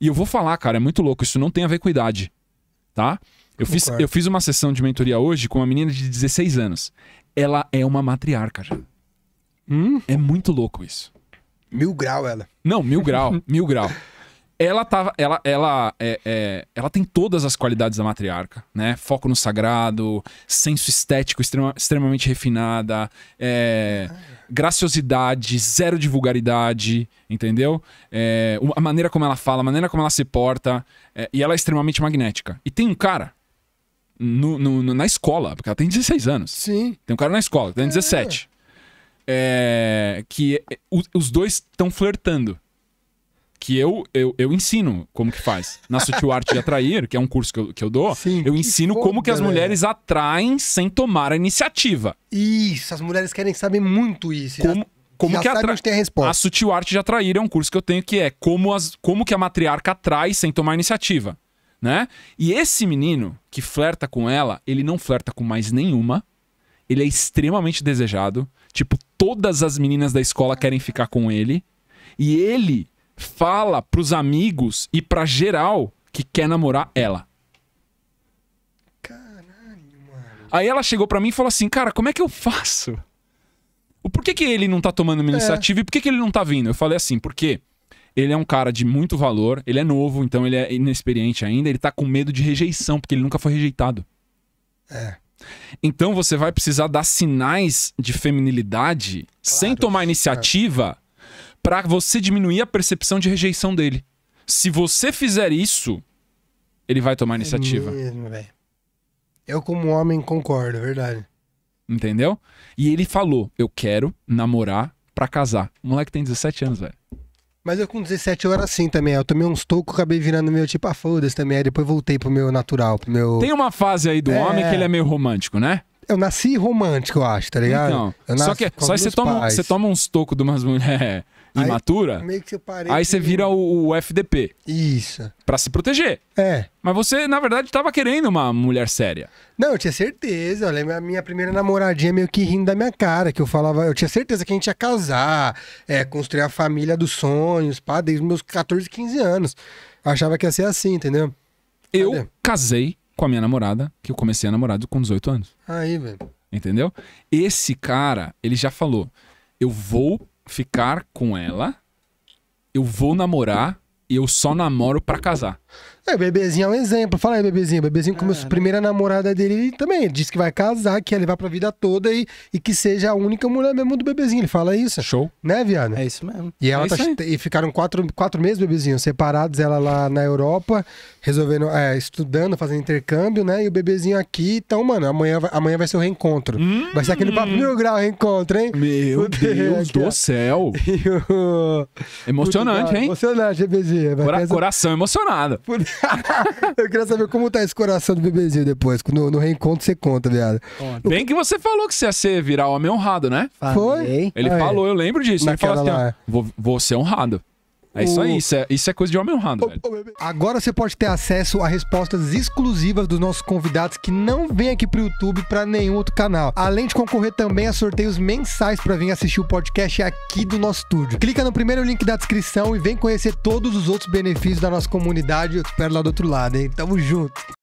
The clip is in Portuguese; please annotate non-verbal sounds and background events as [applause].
E eu vou falar, cara, é muito louco, isso não tem a ver com idade, tá? Eu fiz, eu fiz uma sessão de mentoria hoje com uma menina de 16 anos. Ela é uma matriarca já. Hum? É muito louco isso. Mil grau ela. Não, mil grau, mil grau. [laughs] ela tava. Ela, ela, é, é, ela tem todas as qualidades da matriarca, né? Foco no sagrado, senso estético extrema, extremamente refinada, é, graciosidade, zero de vulgaridade, entendeu? É, a maneira como ela fala, a maneira como ela se porta. É, e ela é extremamente magnética. E tem um cara. No, no, no, na escola, porque ela tem 16 anos. Sim. Tem um cara na escola, tem 17. É. que os dois estão flertando que eu, eu, eu ensino como que faz. Na Sutil Arte de Atrair, que é um curso que eu, que eu dou, Sim, eu ensino que foda, como que as né? mulheres atraem sem tomar a iniciativa. Isso, as mulheres querem saber muito isso. Como, como já que atra... tem a resposta. A Sutil Arte de Atrair é um curso que eu tenho que é como, as, como que a matriarca atrai sem tomar iniciativa, né? E esse menino que flerta com ela, ele não flerta com mais nenhuma. Ele é extremamente desejado. Tipo, todas as meninas da escola querem ficar com ele. E ele fala pros amigos e pra geral que quer namorar ela. Caralho, mano. Aí ela chegou pra mim e falou assim: Cara, como é que eu faço? Por que, que ele não tá tomando uma é. iniciativa é. e por que, que ele não tá vindo? Eu falei assim: Porque ele é um cara de muito valor, ele é novo, então ele é inexperiente ainda, ele tá com medo de rejeição, porque ele nunca foi rejeitado. É. Então você vai precisar dar sinais de feminilidade claro, sem tomar iniciativa para você diminuir a percepção de rejeição dele. Se você fizer isso, ele vai tomar é iniciativa. É mesmo, eu, como homem, concordo, é verdade. Entendeu? E ele falou: Eu quero namorar pra casar. O moleque tem 17 anos, velho. Mas eu com 17 eu era assim também. Eu tomei uns tocos, acabei virando meio tipo, ah, foda-se também. Aí depois voltei pro meu natural, pro meu. Tem uma fase aí do é... homem que ele é meio romântico, né? Eu nasci romântico, eu acho, tá ligado? Então, eu só que, só você, toma, você toma uns tocos de umas mulheres imatura, aí, aí você vira o, FDP. Isso. Pra se proteger. É. Mas você, na verdade, tava querendo uma mulher séria. Não, eu tinha certeza. Eu lembro a minha primeira namoradinha meio que rindo da minha cara, que eu falava, eu tinha certeza que a gente ia casar, é, construir a família dos sonhos, pá, desde meus 14, 15 anos. Eu achava que ia ser assim, entendeu? Eu Cadê? casei com a minha namorada, que eu comecei a namorar com 18 anos. Aí, velho. Entendeu? Esse cara, ele já falou: eu vou ficar com ela, eu vou namorar e eu só namoro para casar. É, o bebezinho é um exemplo. Fala aí, bebezinho. O bebezinho, é, como ah, né? primeira namorada dele, também disse que vai casar, que ia levar pra vida toda e, e que seja a única mulher mesmo do bebezinho. Ele fala isso. Show. Né, Viana? É isso mesmo. E, ela é tá, e ficaram quatro, quatro meses, bebezinho, separados, ela lá na Europa, resolvendo, é, estudando, fazendo intercâmbio, né? E o bebezinho aqui. Então, mano, amanhã, amanhã vai ser o reencontro. Hum, vai ser aquele papo hum. mil grau reencontro, hein? Meu [laughs] Deus, do céu. [laughs] O... Emocionante, hein? Emocionante, bebezinho. Cora coração emocionado. Por... [laughs] eu queria saber como tá esse coração do bebezinho depois. No, no reencontro você conta, viado. Conta. Bem que você falou que você ia ser virar homem honrado, né? Foi. Ele falou, eu lembro disso. Naquela ele falou assim: ó, vou, vou ser honrado. É isso aí, isso é, isso é coisa de homem honrado, velho. Agora você pode ter acesso a respostas exclusivas dos nossos convidados que não vêm aqui pro YouTube para nenhum outro canal. Além de concorrer também a sorteios mensais para vir assistir o podcast aqui do nosso estúdio. Clica no primeiro link da descrição e vem conhecer todos os outros benefícios da nossa comunidade. Eu te espero lá do outro lado, hein? Tamo junto.